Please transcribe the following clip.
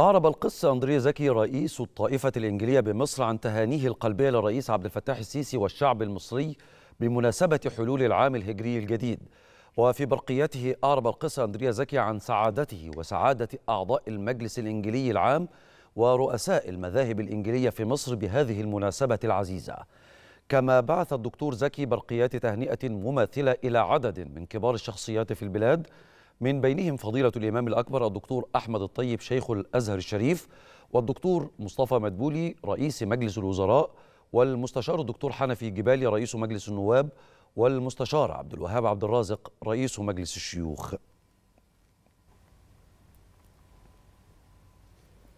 أعرب القس أندري زكي رئيس الطائفة الإنجلية بمصر عن تهانيه القلبية للرئيس عبد الفتاح السيسي والشعب المصري بمناسبة حلول العام الهجري الجديد وفي برقيته أعرب القس أندري زكي عن سعادته وسعادة أعضاء المجلس الإنجلي العام ورؤساء المذاهب الإنجلية في مصر بهذه المناسبة العزيزة كما بعث الدكتور زكي برقيات تهنئة مماثلة إلى عدد من كبار الشخصيات في البلاد من بينهم فضيلة الإمام الأكبر الدكتور أحمد الطيب شيخ الأزهر الشريف والدكتور مصطفى مدبولي رئيس مجلس الوزراء والمستشار الدكتور حنفي جبالي رئيس مجلس النواب والمستشار عبد الوهاب عبد الرازق رئيس مجلس الشيوخ